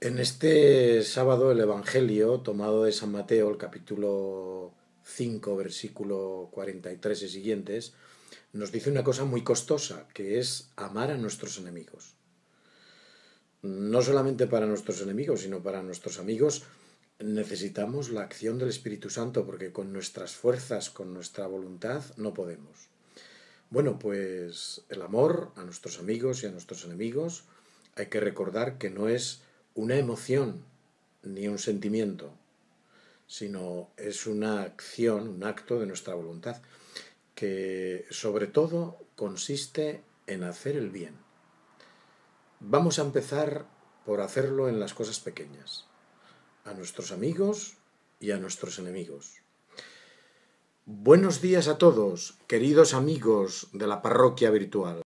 En este sábado el Evangelio, tomado de San Mateo, el capítulo 5, versículo 43 y siguientes, nos dice una cosa muy costosa, que es amar a nuestros enemigos. No solamente para nuestros enemigos, sino para nuestros amigos, necesitamos la acción del Espíritu Santo, porque con nuestras fuerzas, con nuestra voluntad, no podemos. Bueno, pues el amor a nuestros amigos y a nuestros enemigos, hay que recordar que no es una emoción ni un sentimiento, sino es una acción, un acto de nuestra voluntad, que sobre todo consiste en hacer el bien. Vamos a empezar por hacerlo en las cosas pequeñas, a nuestros amigos y a nuestros enemigos. Buenos días a todos, queridos amigos de la parroquia virtual.